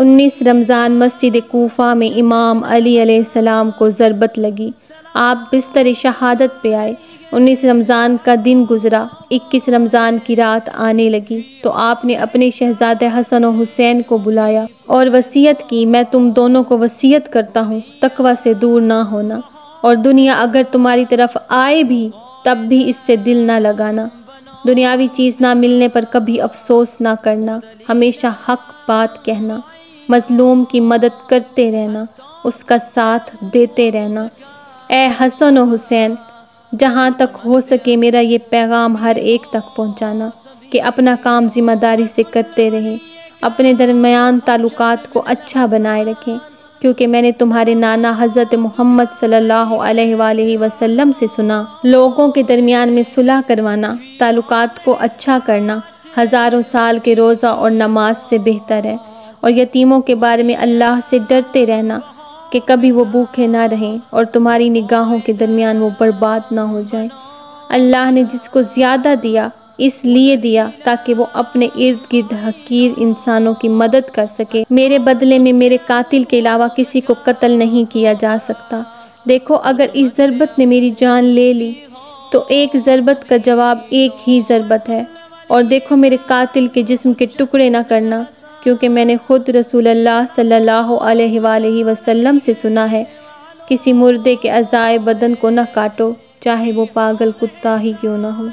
उन्नीस रमज़ान मस्जिद कोफ़ा में इमाम अली सलाम को ज़रबत लगी आप बिस्तर शहादत पे आए उन्नीस रमज़ान का दिन गुजरा इक्कीस रमज़ान की रात आने लगी तो आपने अपने शहजादे हसन और हुसैन को बुलाया और वसीयत की मैं तुम दोनों को वसीयत करता हूँ तकवा से दूर ना होना और दुनिया अगर तुम्हारी तरफ आए भी तब भी इससे दिल ना लगाना दुनियावी चीज़ ना मिलने पर कभी अफसोस ना करना हमेशा हक बात कहना मजलूम की मदद करते रहना उसका साथ देते रहना ए हसन व हुसैन जहाँ तक हो सके मेरा ये पैगाम हर एक तक पहुँचाना कि अपना काम ज़िम्मेदारी से करते रहें अपने दरमियान ताल्लुकात को अच्छा बनाए रखें क्योंकि मैंने तुम्हारे नाना हज़रत मोहम्मद सल्लल्लाहु अलैहि वसल्लम से सुना लोगों के दरमियान में सुलह करवाना ताल्लुकात को अच्छा करना हज़ारों साल के रोज़ा और नमाज से बेहतर है और यतीमों के बारे में अल्लाह से डरते रहना कि कभी वो भूखे ना रहें और तुम्हारी निगाहों के दरमियान वो बर्बाद ना हो जाए अल्लाह ने जिसको ज़्यादा दिया इसलिए दिया ताकि वो अपने इर्द गिर्द हकीर इंसानों की मदद कर सके मेरे बदले में मेरे कातिल के अलावा किसी को कत्ल नहीं किया जा सकता देखो अगर इस ज़रबत ने मेरी जान ले ली तो एक ज़रबत का जवाब एक ही ज़रबत है और देखो मेरे कातिल के जिस्म के टुकड़े ना करना क्योंकि मैंने खुद रसूल अल्लाह सल्लल्लाहु अलैहि वसल्लम से सुना है किसी मुर्दे के अज़ाय बदन को ना काटो चाहे वो पागल कुत्ता ही क्यों ना हो